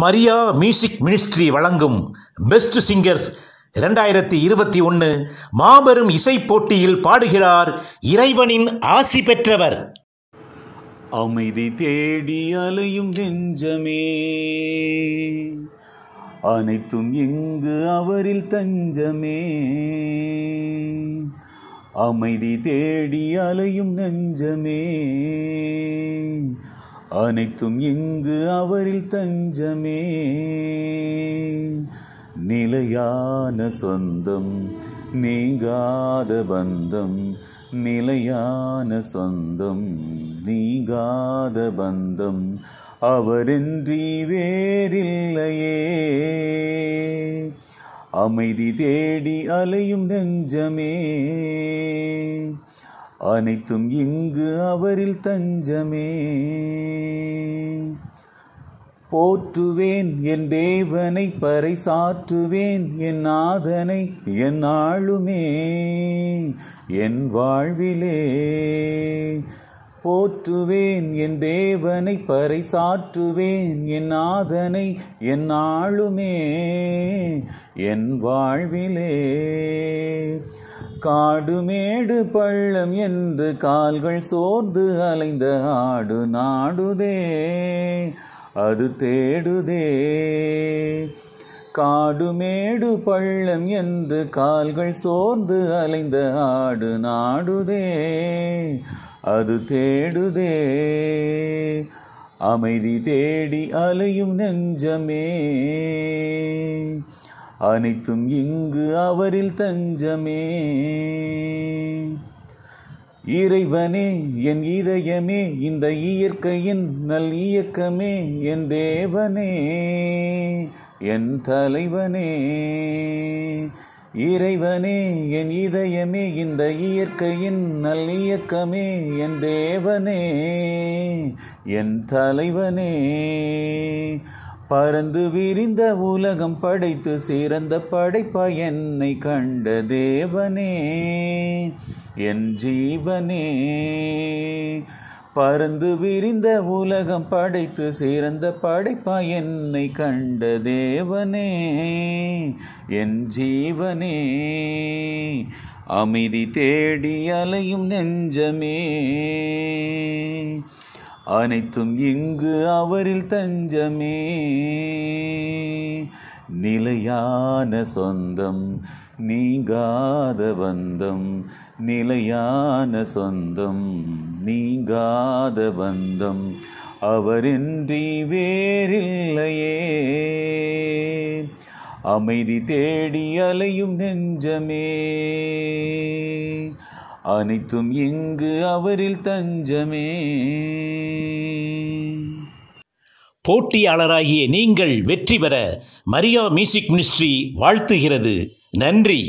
Maria music ministry வழங்கும் best singers இரண்டாயிரத்தி இருபத்தி ஒன்று மாபெரும் இசை போட்டியில் பாடுகிறார் இறைவனின் ஆசி பெற்றவர் அமைதி தேடி அலையும் நெஞ்சமே அனைத்தும் இங்கு அவரில் தஞ்சமே அமைதி தேடி அலையும் நெஞ்சமே அனைத்தும் இங்கு அவரில் தஞ்சமே நிலையான சொந்தம் நீங்காத பந்தம் நிலையான சொந்தம் நீங்காத பந்தம் அவரின்றி வேறில்லையே அமைதி தேடி அலையும் நெஞ்சமே அனைத்தும் இங்கு அவரில் தஞ்சமே போற்றுவேன் என் தேவனை பறைசாற்றுவேன் என் நாதனை என் ஆளுமே என் வாழ்விலே போற்றுவேன் என் தேவனை பறைசாற்றுவேன் என் நாதனை என் ஆளுமே என் வாழ்விலே காடு மேடு பள்ளம் என்று கால்கள் சோர்ந்து அலைந்த ஆடு நாடுதே அது தேடுதே காடு மேடு பள்ளம் என்று கால்கள் சோர்ந்து அலைந்த ஆடு நாடுதே அது தேடுதே அமைதி தேடி அலையும் நெஞ்சமே அனைத்தும் இங்கு அவரில் தஞ்சமே இறைவனே என் இதயமே இந்த இயற்கையின் நல் இயக்கமே என் தேவனே என் தலைவனே இறைவனே என் இதயமே இந்த இயற்கையின் நல் இயக்கமே என் தேவனே என் தலைவனே பறந்து விரிந்த உலகம் படைத்து சிறந்த படைப்பா என்னை கண்ட தேவனே என் ஜீவனே பறந்து விரிந்த உலகம் படைத்து சிறந்த படைப்பா என்னை கண்ட தேவனே என் ஜீவனே அமைதி தேடி அலையும் நெஞ்சமே அனைத்தும் இங்கு அவரில் தஞ்சமே நிலையான சொந்தம் நீங்காத பந்தம் நிலையான சொந்தம் நீங்காத பந்தம் அவரின்றி வேறில்லையே அமைதி தேடி அலையும் நெஞ்சமே அனைத்தும் எங்கு அவரில் தஞ்சமே போட்டியாளராகிய நீங்கள் வெற்றி பெற மரியா மியூசிக் மினிஸ்ட்ரி வாழ்த்துகிறது நன்றி